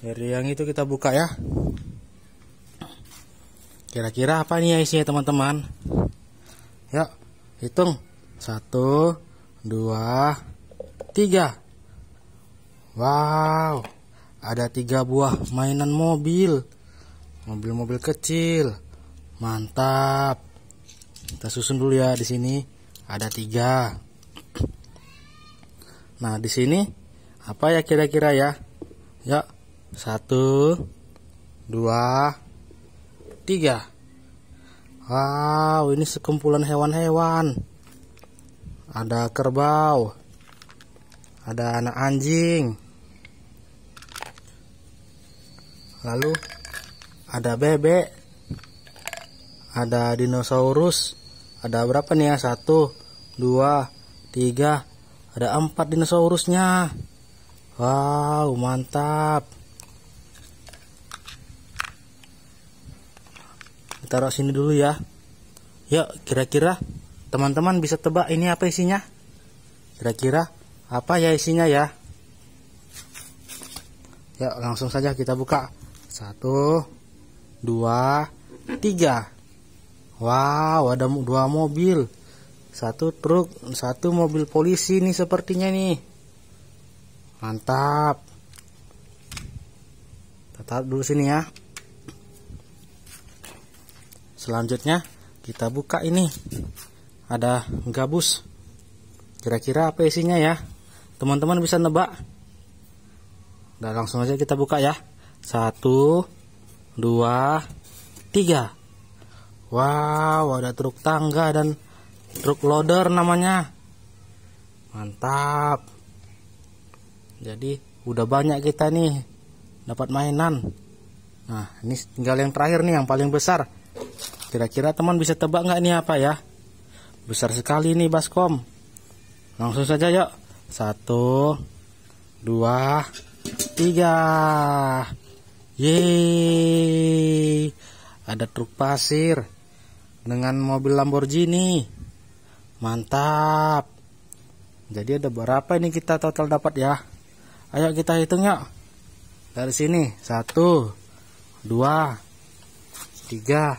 dari yang itu kita buka ya kira-kira apa nih ya isinya teman-teman ya hitung satu dua tiga wow ada tiga buah mainan mobil mobil-mobil kecil mantap kita susun dulu ya di sini ada tiga nah di sini apa ya kira-kira ya ya satu, dua, tiga. Wow, ini sekumpulan hewan-hewan. Ada kerbau, ada anak anjing, lalu ada bebek, ada dinosaurus. Ada berapa nih ya? Satu, dua, tiga, ada empat dinosaurusnya. Wow, mantap! taruh sini dulu ya yuk kira-kira teman-teman bisa tebak ini apa isinya kira-kira apa ya isinya ya yuk langsung saja kita buka satu dua tiga wow ada dua mobil satu truk satu mobil polisi nih sepertinya nih mantap tetap dulu sini ya selanjutnya kita buka ini ada gabus kira-kira apa isinya ya teman-teman bisa nebak dan langsung aja kita buka ya satu dua tiga wow ada truk tangga dan truk loader namanya mantap jadi udah banyak kita nih dapat mainan nah ini tinggal yang terakhir nih yang paling besar Kira-kira teman bisa tebak nggak nih apa ya? Besar sekali nih baskom. Langsung saja yuk. Satu, dua, tiga. Yeay. Ada truk pasir dengan mobil Lamborghini. Mantap. Jadi ada berapa ini kita total dapat ya? Ayo kita hitung yuk. Dari sini. Satu, dua, tiga,